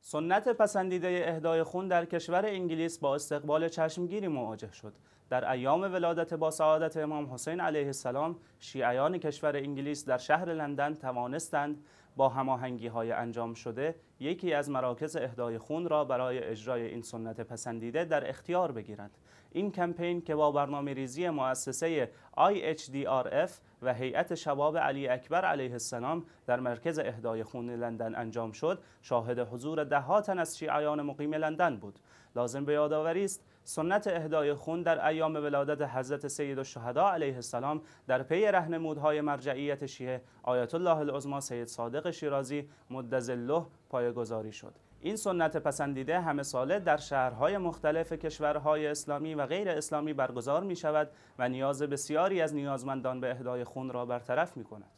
سنت پسندیده اهدای خون در کشور انگلیس با استقبال چشمگیری مواجه شد. در ایام ولادت با سعادت امام حسین علیه السلام، شیعیان کشور انگلیس در شهر لندن توانستند با هماهنگی های انجام شده یکی از مراکز اهدای خون را برای اجرای این سنت پسندیده در اختیار بگیرند این کمپین که با برنامه ریزی مؤسسه IHDRF و هیئت شباب علی اکبر علیه السلام در مرکز اهدای خون لندن انجام شد شاهد حضور ده تن از شیعیان مقیم لندن بود لازم به یادآوری است سنت اهدای خون در ایام ولادت حضرت سید الشهدا علیه السلام در پی رهنمودهای مرجعیت شیعه آیت الله العظما سید صادق شیرازی مدزله پایگذاری شد این سنت پسندیده همه ساله در شهرهای مختلف کشورهای اسلامی و غیر اسلامی برگزار می شود و نیاز بسیاری از نیازمندان به اهدای خون را برطرف می کند.